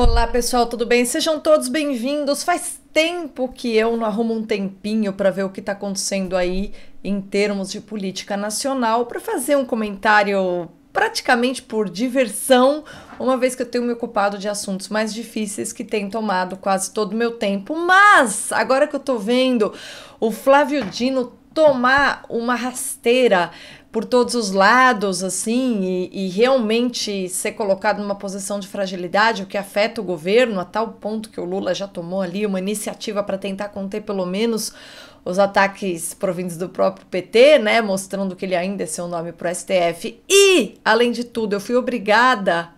Olá, pessoal, tudo bem? Sejam todos bem-vindos. Faz tempo que eu não arrumo um tempinho para ver o que está acontecendo aí em termos de política nacional, para fazer um comentário praticamente por diversão, uma vez que eu tenho me ocupado de assuntos mais difíceis que têm tomado quase todo o meu tempo. Mas agora que eu estou vendo o Flávio Dino tomar uma rasteira por todos os lados, assim, e, e, realmente ser colocado numa posição de fragilidade, o que afeta o governo, a tal ponto que o Lula já tomou ali uma iniciativa para tentar conter pelo menos os ataques provindos do próprio PT, né, mostrando que ele ainda é seu nome para o STF. E, além de tudo, eu fui obrigada,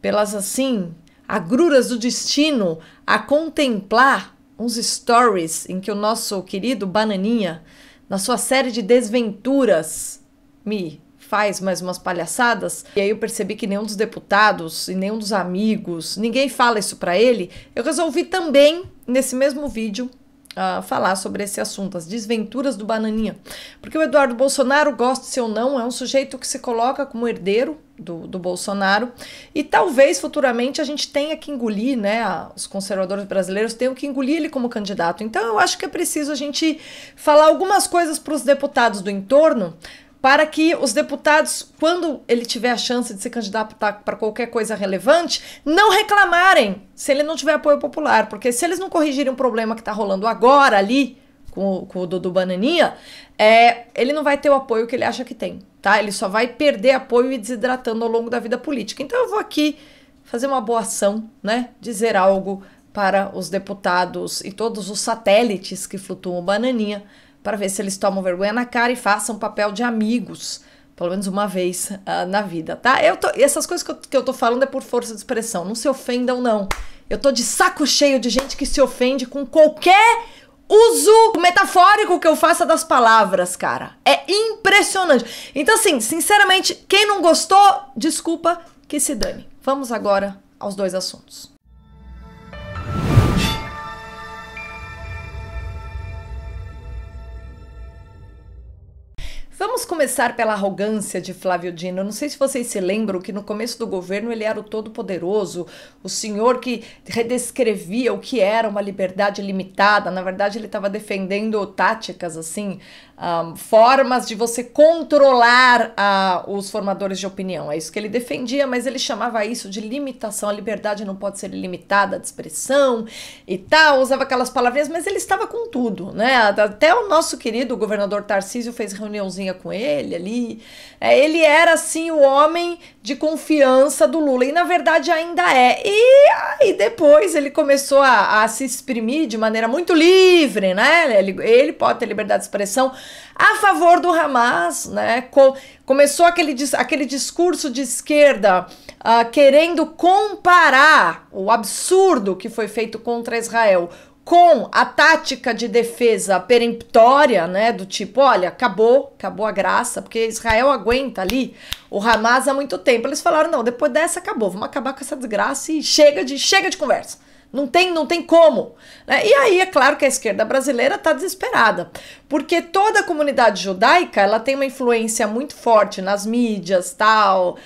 pelas assim, agruras do destino, a contemplar uns stories em que o nosso querido Bananinha, na sua série de desventuras, me faz mais umas palhaçadas. E aí eu percebi que nenhum dos deputados e nenhum dos amigos, ninguém fala isso para ele. Eu resolvi também, nesse mesmo vídeo, uh, falar sobre esse assunto, as desventuras do Bananinha. Porque o Eduardo Bolsonaro, gosta se ou não, é um sujeito que se coloca como herdeiro do, do Bolsonaro. E talvez futuramente a gente tenha que engolir, né? A, os conservadores brasileiros tenham que engolir ele como candidato. Então eu acho que é preciso a gente falar algumas coisas para os deputados do entorno para que os deputados, quando ele tiver a chance de se candidatar para qualquer coisa relevante, não reclamarem se ele não tiver apoio popular. Porque se eles não corrigirem um problema que está rolando agora ali, com, com o Dudu Bananinha, é, ele não vai ter o apoio que ele acha que tem. tá? Ele só vai perder apoio e desidratando ao longo da vida política. Então eu vou aqui fazer uma boa ação, né? Dizer algo para os deputados e todos os satélites que flutuam o Bananinha para ver se eles tomam vergonha na cara e façam papel de amigos, pelo menos uma vez uh, na vida, tá? Eu tô, essas coisas que eu, que eu tô falando é por força de expressão, não se ofendam, não. Eu tô de saco cheio de gente que se ofende com qualquer uso metafórico que eu faça das palavras, cara. É impressionante. Então, assim, sinceramente, quem não gostou, desculpa que se dane. Vamos agora aos dois assuntos. Vamos começar pela arrogância de Flávio Dino. não sei se vocês se lembram que no começo do governo ele era o todo-poderoso, o senhor que redescrevia o que era uma liberdade limitada. Na verdade, ele estava defendendo táticas assim, um, ah, formas de você controlar uh, os formadores de opinião. É isso que ele defendia, mas ele chamava isso de limitação. A liberdade não pode ser limitada de expressão e tal. Usava aquelas palavrinhas, mas ele estava com tudo, né? Até o nosso querido governador Tarcísio fez reuniãozinha com ele ali. É, ele era, assim, o homem de confiança do Lula. E, na verdade, ainda é. E aí depois ele começou a, a se exprimir de maneira muito livre, né? Ele, ele pode ter liberdade de expressão a favor do Hamas, né? Com, começou aquele, aquele discurso de esquerda uh, querendo comparar o absurdo que foi feito contra Israel com a tática de defesa peremptória, né, do tipo, olha, acabou, acabou a graça, porque Israel aguenta ali o Hamas há muito tempo. Eles falaram, não, depois dessa acabou, vamos acabar com essa desgraça e chega de chega de conversa. Não tem, não tem como. Né? E aí é claro que a esquerda brasileira está desesperada, porque toda a comunidade judaica ela tem uma influência muito forte nas mídias, tal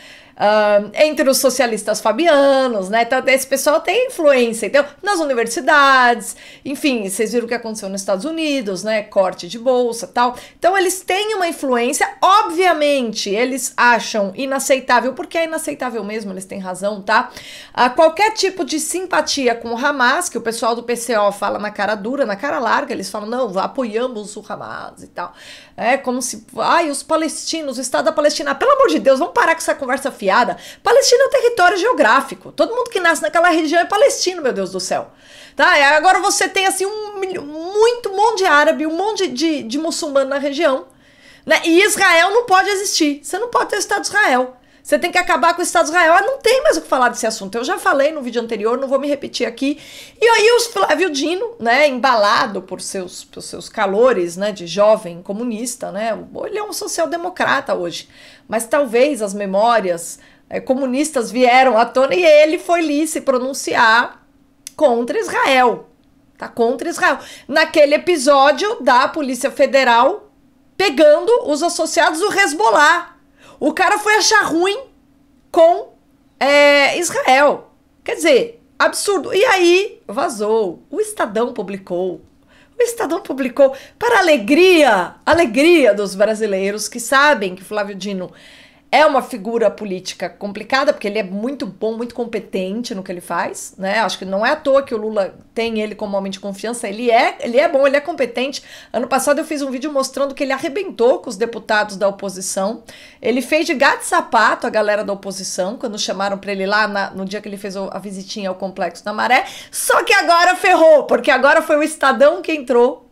uh, entre os socialistas fabianos, né? Então, esse pessoal tem influência, então, nas universidades, enfim, vocês viram o que aconteceu nos Estados Unidos, né? Corte de bolsa tal. Então, eles têm uma influência, obviamente, eles acham inaceitável, porque é inaceitável mesmo, eles têm razão, tá? Uh, qualquer tipo de simpatia com o Hamas, que o pessoal do PCO fala na cara dura, na cara larga, eles falam, não, apoiamos o Hamas e tal. É como se, ai, os palestinos, o Estado da Palestina, pelo amor de Deus, vamos parar com essa conversa fiada criada. Palestina é um território geográfico. Todo mundo que nasce naquela região é palestino, meu Deus do céu. Tá? agora você tem assim um muito um monte de árabe, um monte de, de muçulmano na região. Né? E Israel não pode existir. Você não pode ter o Estado de Israel. Você tem que acabar com o Estado de Israel. Ah, não tem mais o que falar desse assunto. Eu já falei no vídeo anterior, não vou me repetir aqui. E aí o Flávio Dino, né, embalado por seus, por seus calores, né, de jovem comunista, né, ele é um social-democrata hoje. Mas talvez as memórias é, comunistas vieram à tona e ele foi lhe se pronunciar contra Israel. Tá contra Israel. Naquele episódio da Polícia Federal pegando os associados do Hezbollah o cara foi achar ruim com é, Israel. Quer dizer, absurdo. E aí vazou. O Estadão publicou. O Estadão publicou para alegria, alegria dos brasileiros que sabem que Flávio Dino é uma figura política complicada, porque ele é muito bom, muito competente no que ele faz, né? Acho que não é à toa que o Lula tem ele como homem de confiança. Ele é, ele é bom, ele é competente. Ano passado eu fiz um vídeo mostrando que ele arrebentou com os deputados da oposição. Ele fez de gato e sapato a galera da oposição, quando chamaram para ele lá na, no dia que ele fez a visitinha ao Complexo da Maré. Só que agora ferrou, porque agora foi o Estadão que entrou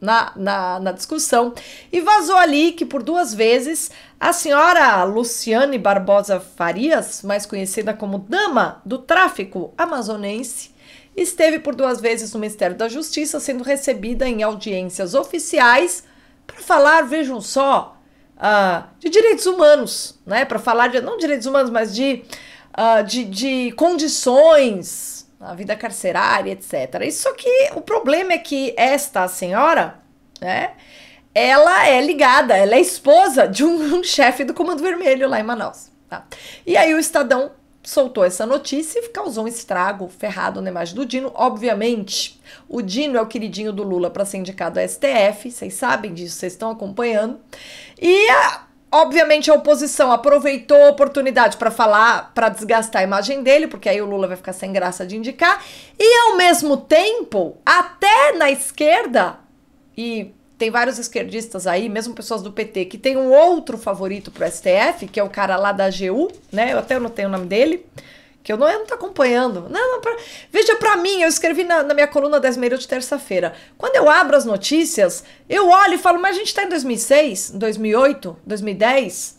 na, na, na, discussão e vazou ali que por duas vezes a senhora Luciane Barbosa Farias, mais conhecida como Dama do Tráfico Amazonense, esteve por duas vezes no Ministério da Justiça sendo recebida em audiências oficiais para falar, vejam só, uh, de direitos humanos, né? Para falar de, não direitos humanos, mas de, uh, de, de condições a vida carcerária, etc. isso que o problema é que esta senhora, né, ela é ligada, ela é esposa de um, um chefe do Comando Vermelho lá em Manaus. Tá? E aí o Estadão soltou essa notícia e causou um estrago ferrado na imagem do Dino, obviamente. O Dino é o queridinho do Lula para ser indicado ao STF, vocês sabem disso, vocês estão acompanhando. E a, Obviamente a oposição aproveitou a oportunidade para falar, para desgastar a imagem dele, porque aí o Lula vai ficar sem graça de indicar. E ao mesmo tempo, até na esquerda, e tem vários esquerdistas aí, mesmo pessoas do PT, que tem um outro favorito pro STF, que é o cara lá da AGU, né? Eu até não tenho o nome dele que eu não estou acompanhando. Não, não pra... Veja para mim, eu escrevi na, na minha coluna da meio de terça-feira. Quando eu abro as notícias, eu olho e falo, mas a gente está em 2006, 2008, 2010.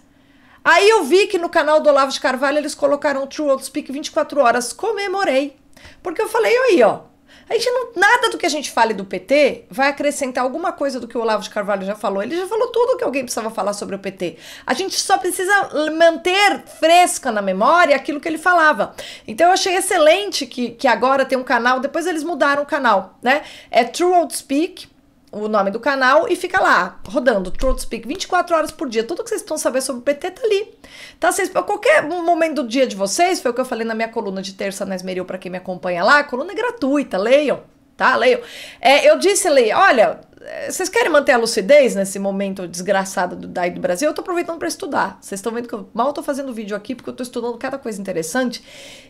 Aí eu vi que no canal do Olavo de Carvalho eles colocaram o True Speak 24 horas. Comemorei. Porque eu falei, aí, ó, a gente não, nada do que a gente fale do PT vai acrescentar alguma coisa do que o Olavo de Carvalho já falou. Ele já falou tudo o que alguém precisava falar sobre o PT. A gente só precisa manter fresca na memória aquilo que ele falava. Então eu achei excelente que, que agora tem um canal, depois eles mudaram o canal, né? É True Out Speak o nome do canal e fica lá, rodando, Truth Speak, 24 horas por dia. Tudo que vocês precisam saber sobre o PT tá ali. Tá? Vocês, qualquer momento do dia de vocês, foi o que eu falei na minha coluna de terça na Esmeril, para quem me acompanha lá, a coluna é gratuita, leiam, tá? Leiam. É, eu disse, Leia, olha, é, vocês querem manter a lucidez nesse momento desgraçado do DAI do Brasil? Eu tô aproveitando para estudar. Vocês estão vendo que eu mal tô fazendo vídeo aqui, porque eu tô estudando cada coisa interessante.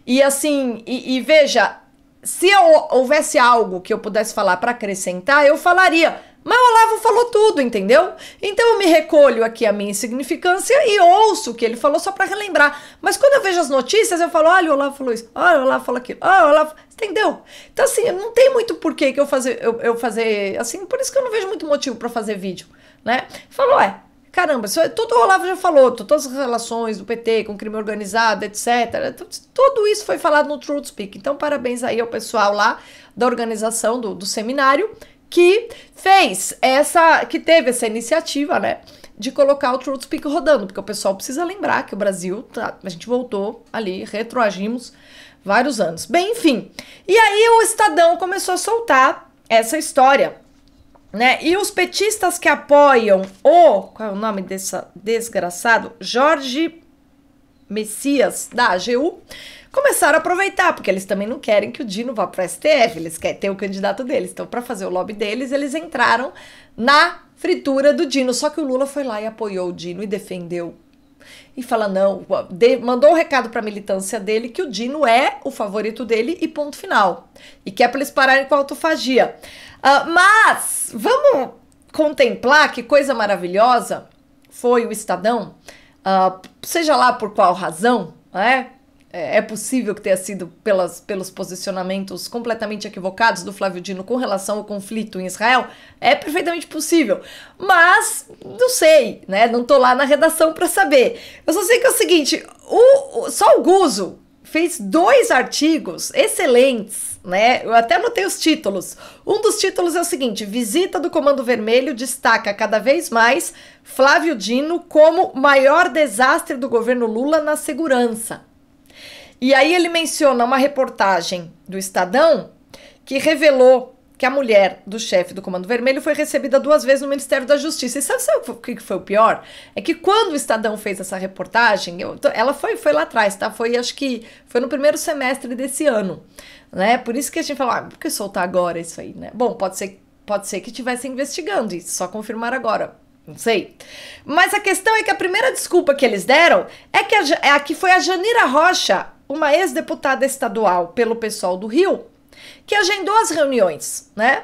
E assim, e, e veja, se eu, houvesse algo que eu pudesse falar para acrescentar, eu falaria. Mas o Olavo falou tudo, entendeu? Então eu me recolho aqui a minha insignificância e ouço o que ele falou só para relembrar. Mas quando eu vejo as notícias, eu falo: olha, o Olavo falou isso, olha, o Olavo falou aquilo, olha, o Olavo. Entendeu? Então, assim, não tem muito porquê que eu fazer, eu, eu fazer assim, por isso que eu não vejo muito motivo para fazer vídeo, né? Falou, é, Caramba, é, tudo o Olavo já falou, todas as relações do PT com crime organizado, etc. Tudo isso foi falado no Truth Speak. Então, parabéns aí ao pessoal lá da organização do, do seminário que fez essa, que teve essa iniciativa, né? de colocar o Truth Speak rodando, porque o pessoal precisa lembrar que o Brasil, tá, a gente voltou ali, retroagimos vários anos. Bem, enfim. E aí o Estadão começou a soltar essa história né? E os petistas que apoiam o. Qual é o nome desse desgraçado? Jorge Messias, da AGU, começaram a aproveitar, porque eles também não querem que o Dino vá para o STF, eles querem ter o candidato deles. Então, para fazer o lobby deles, eles entraram na fritura do Dino. Só que o Lula foi lá e apoiou o Dino e defendeu. E fala, não, de, mandou um recado para a militância dele que o Dino é o favorito dele e ponto final. E que é para eles pararem com a autofagia. Uh, mas vamos contemplar que coisa maravilhosa foi o Estadão, uh, seja lá por qual razão, né? é possível que tenha sido pelas, pelos posicionamentos completamente equivocados do Flávio Dino com relação ao conflito em Israel? É perfeitamente possível. Mas não sei, né? Não tô lá na redação para saber. Eu só sei que é o seguinte: o, o, só o Guzo fez dois artigos excelentes né? Eu até anotei os títulos. Um dos títulos é o seguinte: Visita do Comando Vermelho destaca cada vez mais Flávio Dino como maior desastre do governo Lula na segurança. E aí ele menciona uma reportagem do Estadão que revelou que a mulher do chefe do Comando Vermelho foi recebida duas vezes no Ministério da Justiça. E sabe, sabe o que foi o pior? É que quando o Estadão fez essa reportagem, eu, ela foi, foi lá atrás, tá? Foi, acho que foi no primeiro semestre desse ano, né? Por isso que a gente falou, ah, por que soltar agora isso aí, né? Bom, pode ser, pode ser que estivesse investigando isso, só confirmar agora. Não sei. Mas a questão é que a primeira desculpa que eles deram é que, a, é que foi a Janira Rocha, uma ex-deputada estadual pelo pessoal do Rio, que agendou as reuniões, né?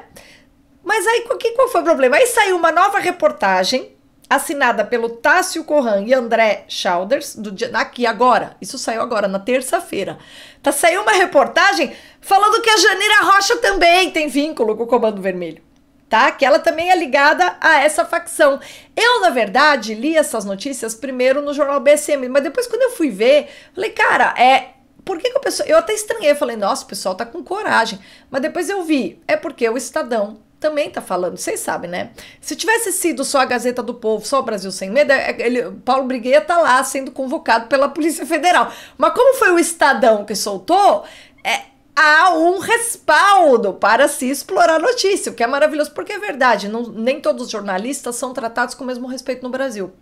Mas aí que, qual foi o problema? Aí saiu uma nova reportagem assinada pelo Tássio Corran e André Schauders, do dia, aqui agora, isso saiu agora, na terça-feira, tá, saiu uma reportagem falando que a Janira Rocha também tem vínculo com o Comando Vermelho, tá? Que ela também é ligada a essa facção. Eu, na verdade, li essas notícias primeiro no jornal BSM, mas depois quando eu fui ver, falei, cara, é por que, que o pessoal. Eu até estranhei, falei, nossa, o pessoal tá com coragem. Mas depois eu vi, é porque o Estadão também tá falando, vocês sabem, né? Se tivesse sido só a Gazeta do Povo, só o Brasil Sem Medo, é, é, ele, Paulo Brigueira tá lá sendo convocado pela Polícia Federal. Mas como foi o Estadão que soltou, é, há um respaldo para se explorar a notícia, o que é maravilhoso, porque é verdade, não, nem todos os jornalistas são tratados com o mesmo respeito no Brasil.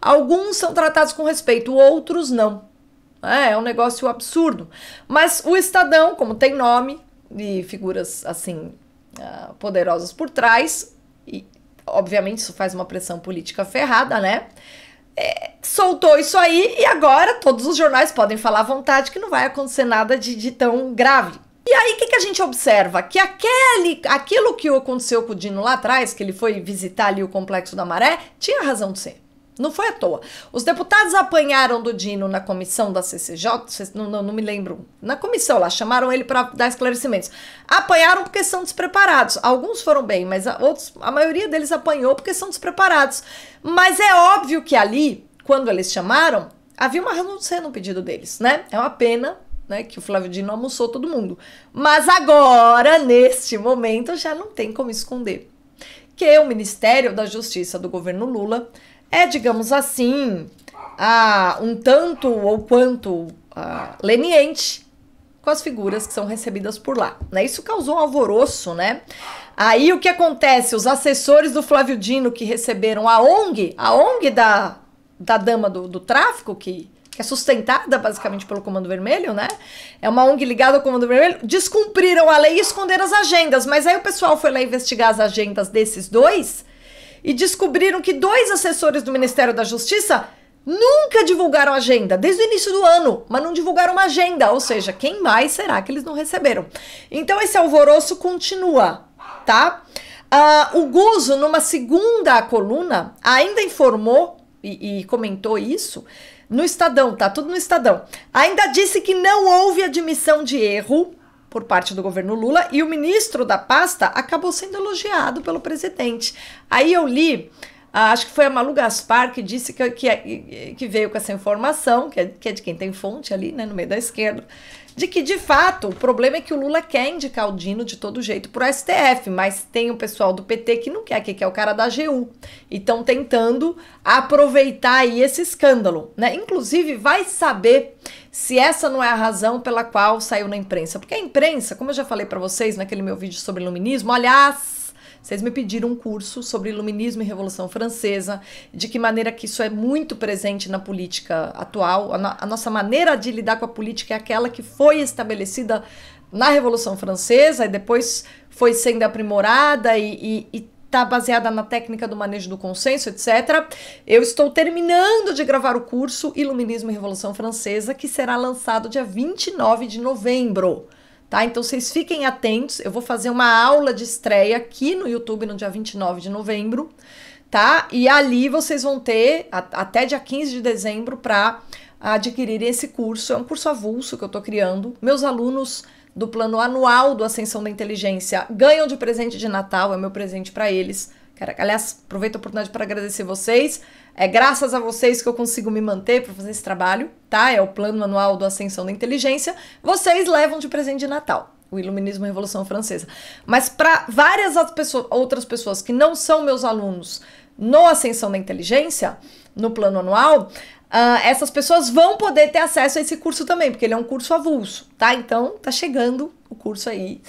Alguns são tratados com respeito, outros não. Né? É um negócio absurdo. Mas o Estadão, como tem nome e figuras assim ah, poderosas por trás, e obviamente isso faz uma pressão política ferrada, né? É, soltou isso aí e agora todos os jornais podem falar à vontade que não vai acontecer nada de, de tão grave. E aí, o que, que, a gente observa? Que aquele, aquilo que aconteceu com o Dino lá atrás, que ele foi visitar ali o Complexo da Maré, tinha razão de ser. Não foi à toa. Os deputados apanharam do Dino na comissão da CCJ, não, não, não me lembro, na comissão lá, chamaram ele para dar esclarecimentos. Apanharam porque são despreparados. Alguns foram bem, mas a, outros, a maioria deles apanhou porque são despreparados. Mas é óbvio que ali, quando eles chamaram, havia uma renúncia no pedido deles, né? É uma pena, né, que o Flávio Dino almoçou todo mundo. Mas agora, neste momento, já não tem como esconder. Que o Ministério da Justiça do governo Lula é, digamos assim, a, um tanto ou quanto a, leniente com as figuras que são recebidas por lá. Né? Isso causou um alvoroço, né? Aí o que acontece? Os assessores do Flávio Dino que receberam a ONG, a ONG da, da dama do, do tráfico, que, que é sustentada basicamente pelo Comando Vermelho, né? É uma ONG ligada ao Comando Vermelho, descumpriram a lei e esconderam as agendas. Mas aí o pessoal foi lá investigar as agendas desses dois e descobriram que dois assessores do Ministério da Justiça nunca divulgaram agenda, desde o início do ano, mas não divulgaram uma agenda, ou seja, quem mais será que eles não receberam? Então esse alvoroço continua, tá? Uh, o Guzo, numa segunda coluna, ainda informou e, e comentou isso no Estadão, tá? Tudo no Estadão. Ainda disse que não houve admissão de erro por parte do governo Lula e o ministro da pasta acabou sendo elogiado pelo presidente. Aí eu li ah, acho que foi a Malu Gaspar que disse que, que, que veio com essa informação, que é, que é, de quem tem fonte ali, né, no meio da esquerda, de que, de fato, o problema é que o Lula quer indicar o Dino de todo jeito para o STF, mas tem o pessoal do PT que não quer, que quer o cara da AGU. E estão tentando aproveitar aí esse escândalo, né? Inclusive, vai saber se essa não é a razão pela qual saiu na imprensa. Porque a imprensa, como eu já falei para vocês naquele meu vídeo sobre iluminismo, aliás, vocês me pediram um curso sobre iluminismo e Revolução Francesa, de que maneira que isso é muito presente na política atual. A, no a nossa maneira de lidar com a política é aquela que foi estabelecida na Revolução Francesa e depois foi sendo aprimorada e, e, e está baseada na técnica do manejo do consenso, etc. Eu estou terminando de gravar o curso Iluminismo e Revolução Francesa, que será lançado dia 29 de novembro tá? Então vocês fiquem atentos. Eu vou fazer uma aula de estreia aqui no YouTube no dia 29 de novembro, tá? E ali vocês vão ter a, até dia 15 de dezembro para adquirir esse curso. É um curso avulso que eu estou criando. Meus alunos do plano anual do Ascensão da Inteligência ganham de presente de Natal, é meu presente para eles Cara, aliás, aproveito a oportunidade para agradecer vocês. É graças a vocês que eu consigo me manter para fazer esse trabalho, tá? É o plano anual do Ascensão da Inteligência. Vocês levam de presente de Natal o Iluminismo e a Revolução Francesa. Mas para várias outras pessoas que não são meus alunos no Ascensão da Inteligência, no plano anual, uh, ah, essas pessoas vão poder ter acesso a esse curso também, porque ele é um curso avulso tá? Então, tá chegando o curso é aí,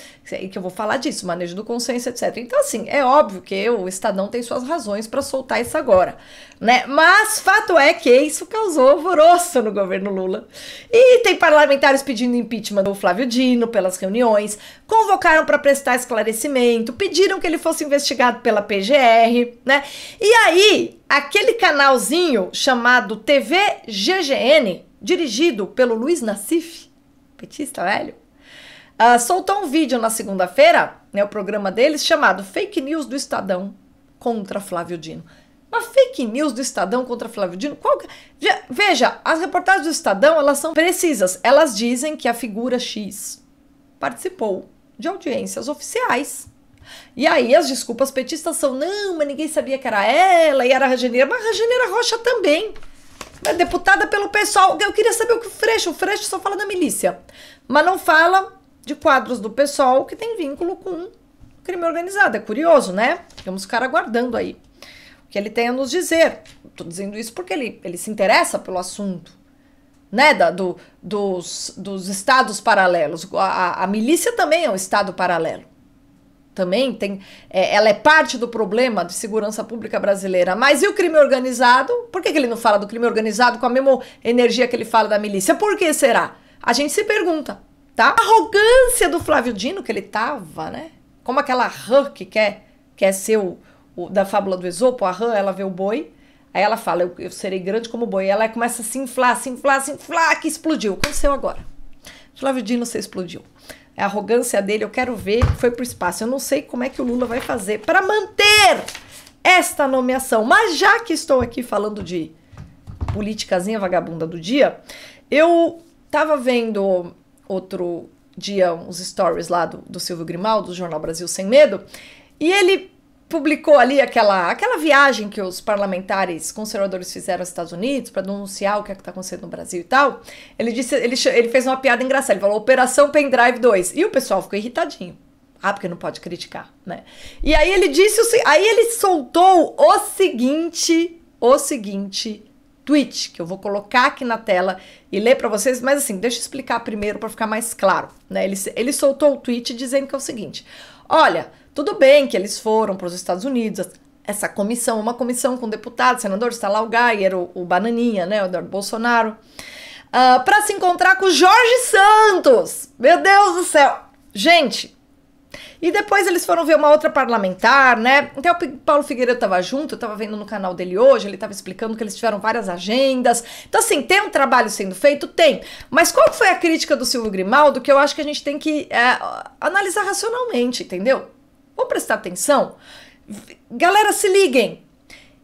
que eu vou falar disso, manejo do consenso, etc. Então, assim, é óbvio que o Estadão tem suas razões para soltar isso agora, né? Mas fato é que isso causou alvoroço no governo Lula. E tem parlamentares pedindo impeachment do Flávio Dino pelas reuniões, convocaram para prestar esclarecimento, pediram que ele fosse investigado pela PGR, né? E aí, aquele canalzinho chamado TV GGN, dirigido pelo Luiz Nassif, petista velho, uh, soltou um vídeo na segunda-feira, né, o programa deles, chamado Fake News do Estadão contra Flávio Dino. Uma fake news do Estadão contra Flávio Dino? Qual... Já, é? veja, as reportagens do Estadão, elas são precisas. Elas dizem que a figura X participou de audiências oficiais. E aí as desculpas petistas são, não, mas ninguém sabia que era ela, e era a Rajaneira, mas a Rajaneira Rocha também. É deputada pelo pessoal. Eu queria saber o que o Freixo. O Freixo só fala da milícia, mas não fala de quadros do pessoal que tem vínculo com crime organizado. É curioso, né? Temos o cara aguardando aí o que ele tem a nos dizer. Estou dizendo isso porque ele, ele se interessa pelo assunto. Né, da, do, dos, dos estados paralelos. A, a, a milícia também é um estado paralelo também tem, é, ela é parte do problema de segurança pública brasileira. Mas e o crime organizado? Por que, que ele não fala do crime organizado com a mesma energia que ele fala da milícia? Por que será? A gente se pergunta, tá? A arrogância do Flávio Dino que ele tava, né? Como aquela rã que quer, quer ser o, o da fábula do Esopo, a rã, ela vê o boi, aí ela fala, eu, eu serei grande como o boi. E ela começa a se inflar, se inflar, se inflar, que explodiu. Aconteceu agora. Flávio Dino se explodiu. É a arrogância dele, eu quero ver, foi pro espaço. Eu não sei como é que o Lula vai fazer para manter esta nomeação. Mas já que estou aqui falando de politicazinha vagabunda do dia, eu tava vendo outro dia uns stories lá do, do Silvio Grimaldo, do Jornal Brasil Sem Medo, e ele publicou ali aquela, aquela viagem que os parlamentares conservadores fizeram aos Estados Unidos para denunciar o que é está acontecendo no Brasil e tal, ele disse, ele, ele fez uma piada engraçada, ele falou Operação Pendrive 2. E o pessoal ficou irritadinho. Ah, porque não pode criticar, né? E aí ele disse, o, aí ele soltou o seguinte, o seguinte tweet que eu vou colocar aqui na tela e ler para vocês, mas assim, deixa eu explicar primeiro para ficar mais claro, né? Ele, ele soltou o tweet dizendo que é o seguinte: "Olha, tudo bem que eles foram para os Estados Unidos, essa comissão, uma comissão com deputados, senadores, está lá o Geyer, o, o Bananinha, né, o Eduardo Bolsonaro, uh, ah, para se encontrar com o Jorge Santos. Meu Deus do céu! Gente, e depois eles foram ver uma outra parlamentar, né? Até o Paulo Figueiredo estava junto, eu estava vendo no canal dele hoje, ele estava explicando que eles tiveram várias agendas. Então, assim, tem um trabalho sendo feito? Tem. Mas qual foi a crítica do Silvio Grimaldo que eu acho que a gente tem que é, analisar racionalmente, entendeu? Vamos prestar atenção? Galera, se liguem.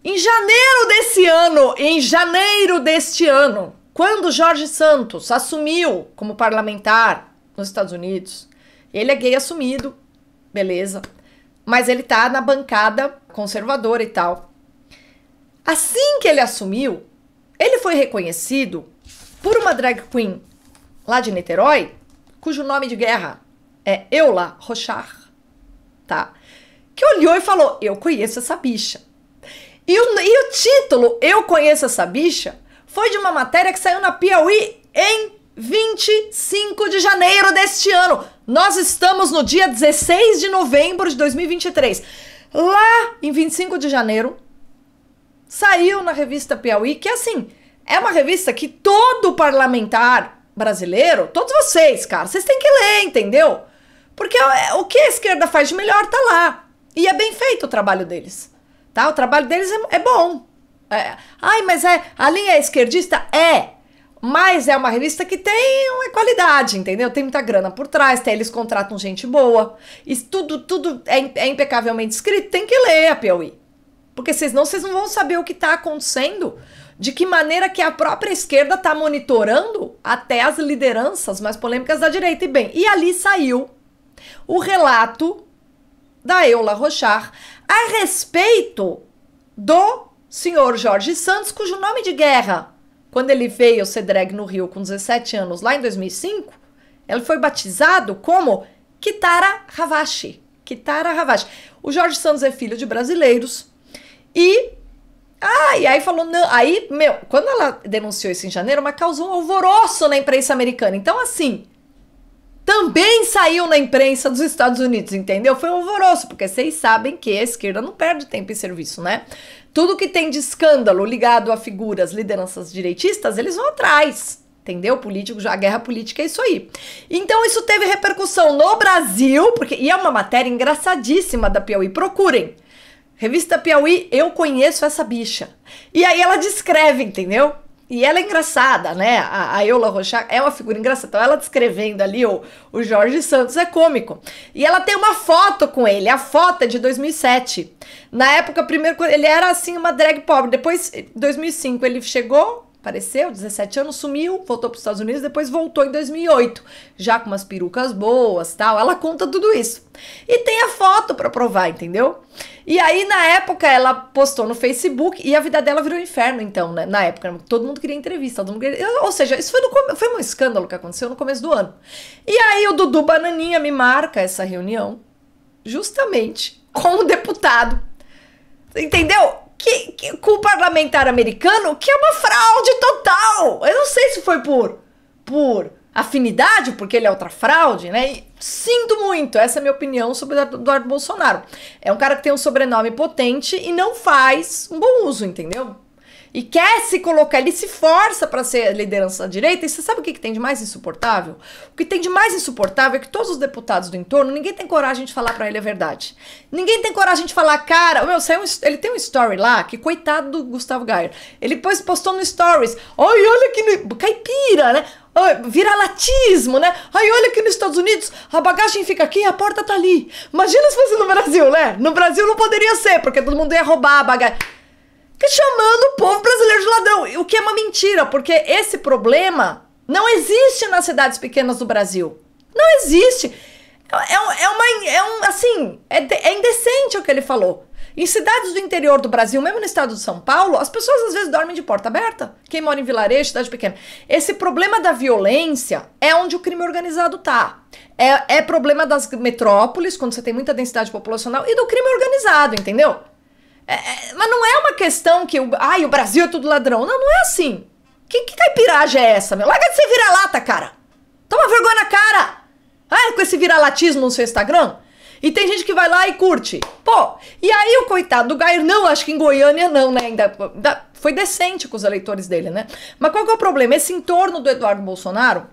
Em janeiro desse ano, em janeiro deste ano, quando Jorge Santos assumiu como parlamentar nos Estados Unidos, ele é gay assumido, beleza, mas ele tá na bancada conservadora e tal. Assim que ele assumiu, ele foi reconhecido por uma drag queen lá de Niterói, cujo nome de guerra é Eula Rochard tá? Que olhou e falou: Eu conheço essa bicha. E o, e o título Eu Conheço Essa Bicha foi de uma matéria que saiu na Piauí em 25 de janeiro deste ano. Nós estamos no dia 16 de novembro de 2023. Lá em 25 de janeiro, saiu na revista Piauí, que assim, é uma revista que todo parlamentar brasileiro, todos vocês, cara, vocês têm que ler, entendeu? Porque é, é, o que a esquerda faz de melhor tá lá. E é bem feito o trabalho deles. Tá? O trabalho deles é, é bom. É. Ai, mas é, a linha é esquerdista? É. Mas é uma revista que tem uma qualidade, entendeu? Tem muita grana por trás, tem, eles contratam gente boa. E tudo, tudo é, é impecavelmente escrito. Tem que ler a Piauí. Porque senão vocês não vão saber o que está acontecendo. De que maneira que a própria esquerda está monitorando até as lideranças mais polêmicas da direita. E bem, e ali saiu o relato da Eula Rochar a respeito do senhor Jorge Santos, cujo nome de guerra, quando ele veio ser drag no Rio com 17 anos, lá em 2005, ele foi batizado como Kitara Havashi. Kitara Havashi. O Jorge Santos é filho de brasileiros e ah, e aí falou, não, aí, meu, quando ela denunciou isso em janeiro, mas causou um alvoroço na imprensa americana. Então, assim, também saiu na imprensa dos Estados Unidos, entendeu? Foi um alvoroço, porque vocês sabem que a esquerda não perde tempo em serviço, né? Tudo que tem de escândalo ligado a figuras, lideranças direitistas, eles vão atrás. Entendeu? Político, a guerra política é isso aí. Então, isso teve repercussão no Brasil, porque e é uma matéria engraçadíssima da Piauí. Procurem. Revista Piauí, eu conheço essa bicha. E aí ela descreve, entendeu? E ela é engraçada, né? A, a Eula Rochard é uma figura engraçada. Então, ela descrevendo ali o, o Jorge Santos é cômico. E ela tem uma foto com ele. A foto é de 2007. Na época, primeiro, ele era assim, uma drag pobre. Depois, 2005, ele chegou apareceu, 17 anos, sumiu, voltou para os Estados Unidos, depois voltou em 2008, já com umas perucas boas, tal. Ela conta tudo isso. E tem a foto para provar, entendeu? E aí na época ela postou no Facebook e a vida dela virou um inferno, então, né? na época, todo mundo queria entrevista, todo mundo queria... ou seja, isso foi, no, foi um escândalo que aconteceu no começo do ano. E aí o Dudu Bananinha me marca essa reunião, justamente com o deputado. Entendeu? que, que, com o parlamentar americano, que é uma fraude total. Eu não sei se foi por, por afinidade, porque ele é outra fraude, né? E sinto muito, essa é a minha opinião sobre o Eduardo Bolsonaro. É um cara que tem um sobrenome potente e não faz um bom uso, entendeu? e quer se colocar, ele se força para ser liderança da direita. E você sabe o que, que tem de mais insuportável? O que tem de mais insuportável é que todos os deputados do entorno, ninguém tem coragem de falar para ele a verdade. Ninguém tem coragem de falar, cara, meu, saiu um, ele tem um story lá, que coitado do Gustavo Gayer. Ele pôs, postou no stories, ai, olha que caipira, né? Vira latismo, né? Ai, olha que nos Estados Unidos a bagagem fica aqui e a porta tá ali. Imagina se fosse no Brasil, né? No Brasil não poderia ser, porque todo mundo ia roubar a bagagem. Fica chamando o povo brasileiro de ladrão, o que é uma mentira, porque esse problema não existe nas cidades pequenas do Brasil. Não existe. É, é, é uma. É um, assim, é, é indecente o que ele falou. Em cidades do interior do Brasil, mesmo no estado de São Paulo, as pessoas às vezes dormem de porta aberta. Quem mora em vilarejo, cidade pequena. Esse problema da violência é onde o crime organizado tá. É, é problema das metrópoles, quando você tem muita densidade populacional, e do crime organizado, entendeu? É, é, mas não é uma questão que o, ai, o Brasil é tudo ladrão. Não, não é assim. Que, que caipiragem é essa, meu? Larga de ser vira-lata, cara. Toma vergonha na cara. Ah, com esse viralatismo no seu Instagram. E tem gente que vai lá e curte. Pô, e aí o coitado do Gair, não, acho que em Goiânia não, né? Ainda, ainda foi decente com os eleitores dele, né? Mas qual que é o problema? Esse entorno do Eduardo Bolsonaro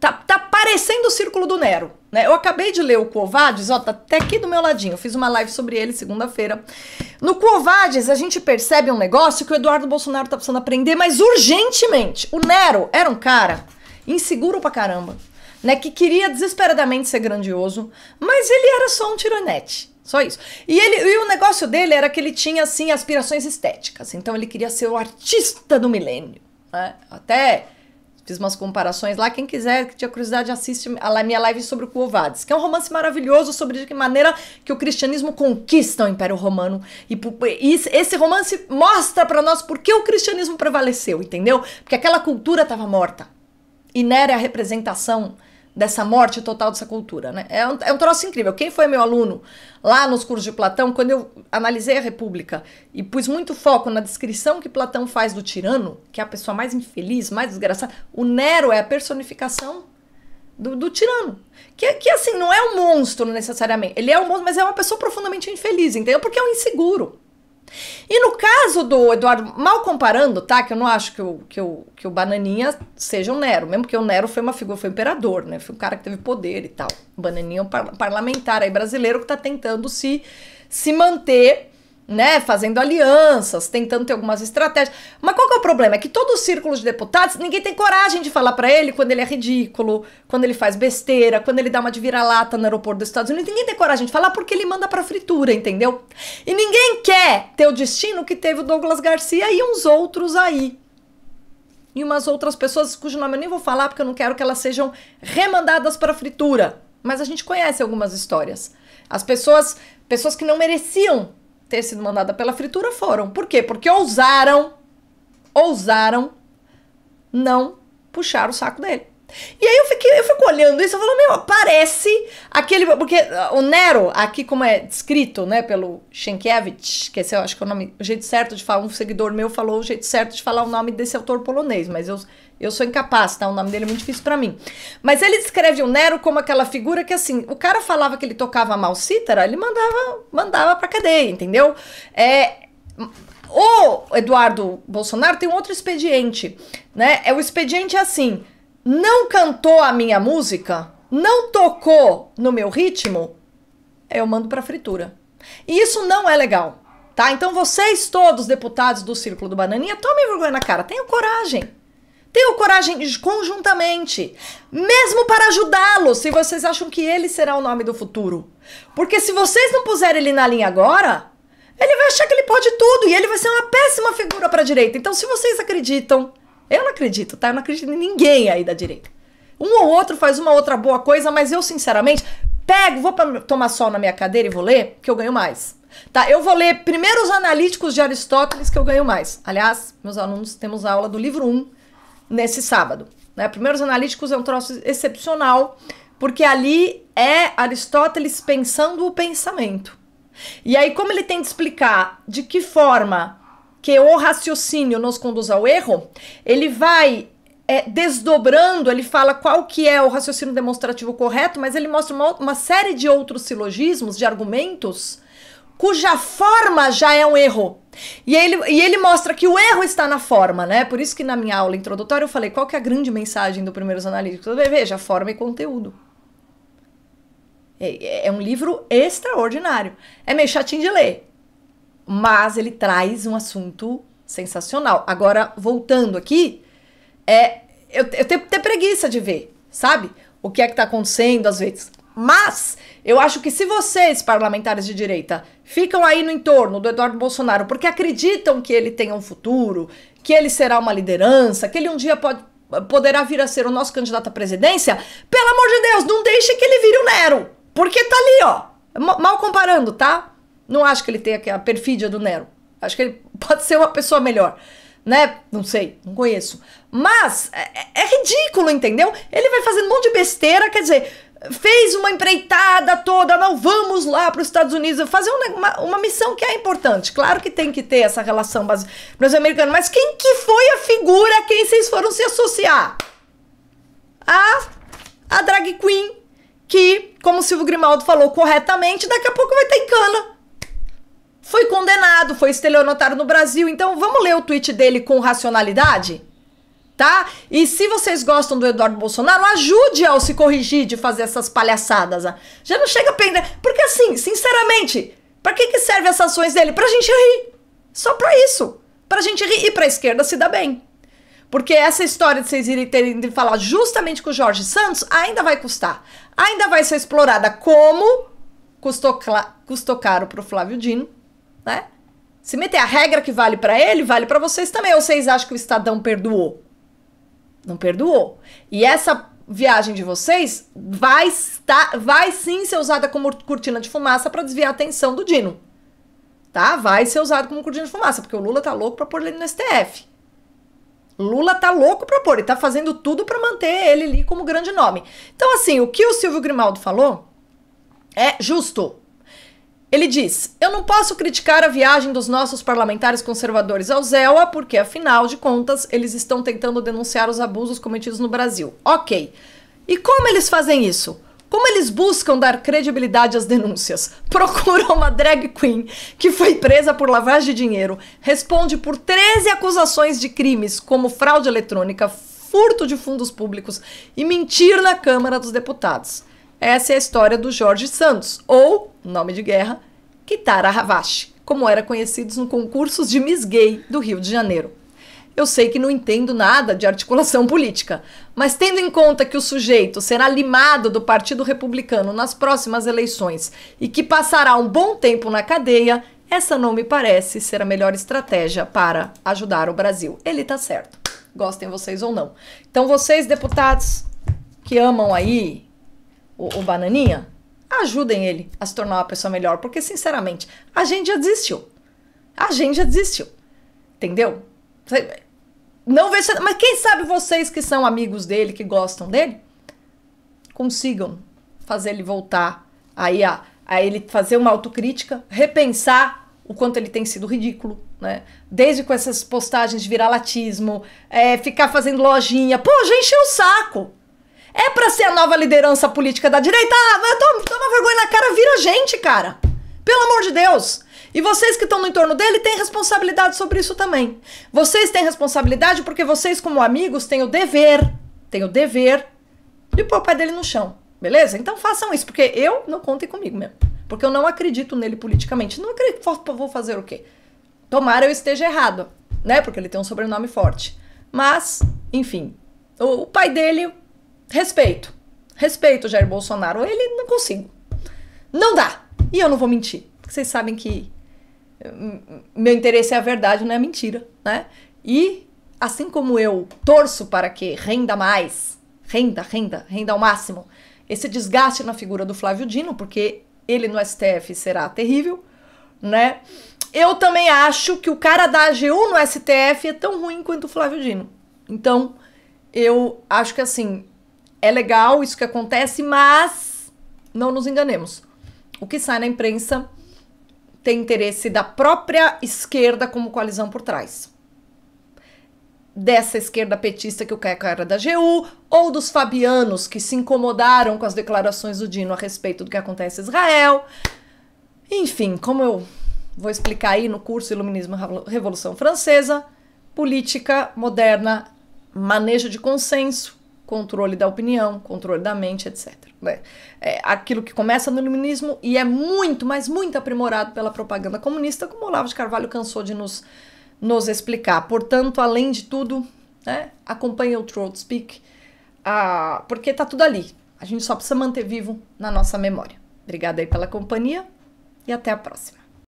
Tá, tá parecendo o Círculo do Nero, né? Eu acabei de ler o Covades, ó, tá até aqui do meu ladinho. Eu fiz uma live sobre ele segunda-feira. No Covades, a gente percebe um negócio que o Eduardo Bolsonaro tá precisando aprender, mas urgentemente. O Nero era um cara inseguro pra caramba, né? Que queria desesperadamente ser grandioso, mas ele era só um tiranete. Só isso. E, ele, e o negócio dele era que ele tinha, assim, aspirações estéticas. Então ele queria ser o artista do milênio. Né? Até Fiz umas comparações lá. Quem quiser, que tiver curiosidade, assiste a minha live sobre o Kuovades, que é um romance maravilhoso sobre de que maneira que o cristianismo conquista o Império Romano. E, e esse romance mostra para nós por que o cristianismo prevaleceu, entendeu? Porque aquela cultura estava morta. E nera é a representação dessa morte total dessa cultura, né? É um, é um troço incrível. Quem foi meu aluno lá nos cursos de Platão, quando eu analisei a República e pus muito foco na descrição que Platão faz do tirano, que é a pessoa mais infeliz, mais desgraçada, o Nero é a personificação do, do, tirano. Que, que assim, não é um monstro necessariamente. Ele é um monstro, mas é uma pessoa profundamente infeliz, entendeu? Porque é um inseguro. E no caso do Eduardo, mal comparando, tá? Que eu não acho que o, que o, que o Bananinha seja o Nero, mesmo que o Nero foi uma figura, foi um imperador, né? Foi um cara que teve poder e tal. O Bananinha é um par parlamentar aí brasileiro que tá tentando se, se manter né, fazendo alianças, tentando ter algumas estratégias. Mas qual que é o problema? É que todo o círculo de deputados, ninguém tem coragem de falar para ele quando ele é ridículo, quando ele faz besteira, quando ele dá uma de vira-lata no aeroporto dos Estados Unidos, ninguém tem coragem de falar porque ele manda para fritura, entendeu? E ninguém quer ter o destino que teve o Douglas Garcia e uns outros aí. E umas outras pessoas cujo nome eu nem vou falar porque eu não quero que elas sejam remandadas para fritura. Mas a gente conhece algumas histórias. As pessoas, pessoas que não mereciam ter sido mandada pela fritura foram. Por quê? Porque ousaram, ousaram não puxar o saco dele. E aí eu fiquei, eu fico olhando isso, eu falo, meu, parece aquele. Porque ah, o Nero, aqui como é descrito, né, pelo Sienkiewicz, que esse é eu acho que é o nome, o jeito certo de falar, um seguidor meu falou o jeito certo de falar o nome desse autor polonês, mas eu, eu sou incapaz, tá? O nome dele é muito difícil para mim. Mas ele descreve o Nero como aquela figura que, assim, o cara falava que ele tocava mal cítara, ele mandava, mandava pra cadeia, entendeu? É. O Eduardo Bolsonaro tem um outro expediente, né? É o expediente é assim não cantou a minha música, não tocou no meu ritmo, eu mando para fritura. E isso não é legal, tá? Então vocês todos deputados do Círculo do Bananinha, tomem vergonha na cara, tenham coragem. Tenham coragem conjuntamente, mesmo para ajudá-lo, se vocês acham que ele será o nome do futuro. Porque se vocês não puserem ele na linha agora, ele vai achar que ele pode tudo e ele vai ser uma péssima figura para a direita. Então, se vocês acreditam eu não acredito, tá? Eu não acredito em ninguém aí da direita. Um ou outro faz uma outra boa coisa, mas eu, sinceramente, pego, vou tomar sol na minha cadeira e vou ler, que eu ganho mais. Tá, eu vou ler primeiro os analíticos de Aristóteles, que eu ganho mais. Aliás, meus alunos, temos a aula do livro 1 nesse sábado. Né? Primeiros analíticos é um troço excepcional, porque ali é Aristóteles pensando o pensamento. E aí, como ele tem de explicar de que forma que o raciocínio nos conduz ao erro, ele vai é, desdobrando, ele fala qual que é o raciocínio demonstrativo correto, mas ele mostra uma, uma, série de outros silogismos, de argumentos, cuja forma já é um erro. E ele, e ele mostra que o erro está na forma, né? Por isso que na minha aula introdutória eu falei qual que é a grande mensagem do Primeiros Analíticos. Veja, forma e conteúdo. É, é, é um livro extraordinário. É meio chatinho de ler, mas ele traz um assunto sensacional. Agora, voltando aqui, é, eu, eu tenho até preguiça de ver, sabe? O que é que está acontecendo às vezes. Mas eu acho que se vocês, parlamentares de direita, ficam aí no entorno do Eduardo Bolsonaro porque acreditam que ele tem um futuro, que ele será uma liderança, que ele um dia pode, poderá vir a ser o nosso candidato à presidência, pelo amor de Deus, não deixe que ele vire o Nero, porque tá ali, ó. Mal comparando, tá? Não acho que ele tenha a perfídia do Nero. Acho que ele pode ser uma pessoa melhor. Né? Não sei, não conheço. Mas é, é, é ridículo, entendeu? Ele vai fazendo um monte de besteira, quer dizer, fez uma empreitada toda, não vamos lá para os Estados Unidos fazer uma, uma, missão que é importante. Claro que tem que ter essa relação brasileiro-americana, mas quem que foi a figura a quem vocês foram se associar? A, a drag queen, que, como o Silvio Grimaldo falou corretamente, daqui a pouco vai estar em cana foi condenado, foi estelionatário no Brasil. Então vamos ler o tweet dele com racionalidade? Tá? E se vocês gostam do Eduardo Bolsonaro, ajude ao se corrigir de fazer essas palhaçadas. Já não chega a pender. Porque assim, sinceramente, para que, que serve essas ações dele? Pra gente rir. Só pra isso. Pra gente rir e pra esquerda se dá bem. Porque essa história de vocês irem terem de falar justamente com o Jorge Santos ainda vai custar. Ainda vai ser explorada como custou, custou caro pro Flávio Dino né? Se meter a regra que vale para ele, vale para vocês também. Ou vocês acham que o Estadão perdoou? Não perdoou. E essa viagem de vocês vai estar, vai sim ser usada como cortina de fumaça para desviar a atenção do Dino. Tá? Vai ser usado como cortina de fumaça, porque o Lula tá louco para pôr ele no STF. Lula tá louco para pôr, ele tá fazendo tudo para manter ele ali como grande nome. Então assim, o que o Silvio Grimaldo falou é justo. Ele diz: Eu não posso criticar a viagem dos nossos parlamentares conservadores ao ZELA, porque, afinal de contas, eles estão tentando denunciar os abusos cometidos no Brasil. Ok. E como eles fazem isso? Como eles buscam dar credibilidade às denúncias? Procuram uma drag queen que foi presa por lavagem de dinheiro, responde por 13 acusações de crimes, como fraude eletrônica, furto de fundos públicos e mentir na Câmara dos Deputados. Essa é a história do Jorge Santos, ou, nome de guerra, Kitara Havashi, como era conhecidos no concurso de Miss Gay do Rio de Janeiro. Eu sei que não entendo nada de articulação política, mas tendo em conta que o sujeito será limado do Partido Republicano nas próximas eleições e que passará um bom tempo na cadeia, essa não me parece ser a melhor estratégia para ajudar o Brasil. Ele tá certo. Gostem vocês ou não. Então vocês deputados que amam aí o, o Bananinha, ajudem ele a se tornar uma pessoa melhor, porque sinceramente, a gente já desistiu. A gente já desistiu. Entendeu? Não vê, mas quem sabe vocês que são amigos dele, que gostam dele, consigam fazer ele voltar aí a, a ele fazer uma autocrítica, repensar o quanto ele tem sido ridículo, né? Desde com essas postagens de viralatismo, é, ficar fazendo lojinha, pô, já encheu o saco. É para ser a nova liderança política da direita? Ah, toma, toma vergonha na cara, vira gente, cara. Pelo amor de Deus. E vocês que estão no entorno dele têm responsabilidade sobre isso também. Vocês têm responsabilidade porque vocês, como amigos, têm o dever, têm o dever de pôr o pai dele no chão. Beleza? Então façam isso, porque eu não contem comigo mesmo. Porque eu não acredito nele politicamente. Não acredito. Vou fazer o quê? Tomara eu esteja errado, né? Porque ele tem um sobrenome forte. Mas, enfim, o, o pai dele Respeito. Respeito, Jair Bolsonaro. Ele não consigo. Não dá. E eu não vou mentir. Vocês sabem que hum, hum, meu interesse é a verdade, não é a mentira, né? E assim como eu torço para que renda mais, renda, renda, renda ao máximo, esse desgaste na figura do Flávio Dino, porque ele no STF será terrível, né? Eu também acho que o cara da AGU no STF é tão ruim quanto o Flávio Dino. Então, eu acho que assim, é legal isso que acontece, mas não nos enganemos. O que sai na imprensa tem interesse da própria esquerda como coalizão por trás. Dessa esquerda petista que o Queco era da GU, ou dos fabianos que se incomodaram com as declarações do Dino a respeito do que acontece em Israel. Enfim, como eu vou explicar aí no curso Iluminismo e Revolução Francesa, política moderna, manejo de consenso, controle da opinião, controle da mente, etc. Né? É aquilo que começa no iluminismo e é muito, mas muito aprimorado pela propaganda comunista, como Olavo de Carvalho cansou de nos, nos explicar. Portanto, além de tudo, né, acompanha o Throat Speak, a, porque está tudo ali. A gente só precisa manter vivo na nossa memória. Obrigada aí pela companhia e até a próxima.